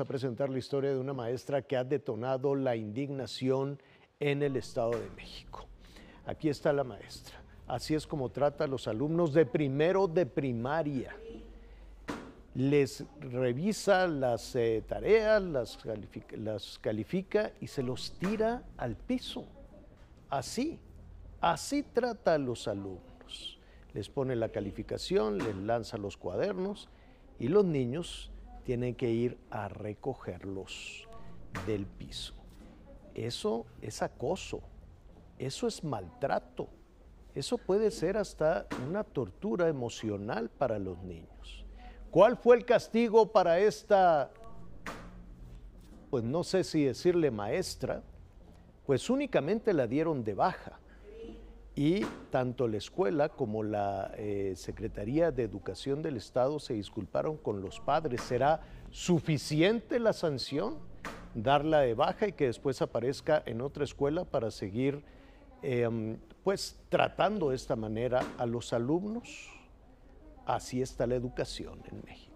a presentar la historia de una maestra que ha detonado la indignación en el Estado de México. Aquí está la maestra. Así es como trata a los alumnos de primero de primaria. Les revisa las eh, tareas, las califica y se los tira al piso. Así, así trata a los alumnos. Les pone la calificación, les lanza los cuadernos y los niños tienen que ir a recogerlos del piso. Eso es acoso, eso es maltrato, eso puede ser hasta una tortura emocional para los niños. ¿Cuál fue el castigo para esta, pues no sé si decirle maestra, pues únicamente la dieron de baja y tanto la escuela como la eh, Secretaría de Educación del Estado se disculparon con los padres. ¿Será suficiente la sanción? Darla de baja y que después aparezca en otra escuela para seguir em, pues tratando de esta manera a los alumnos. Así está la educación en México.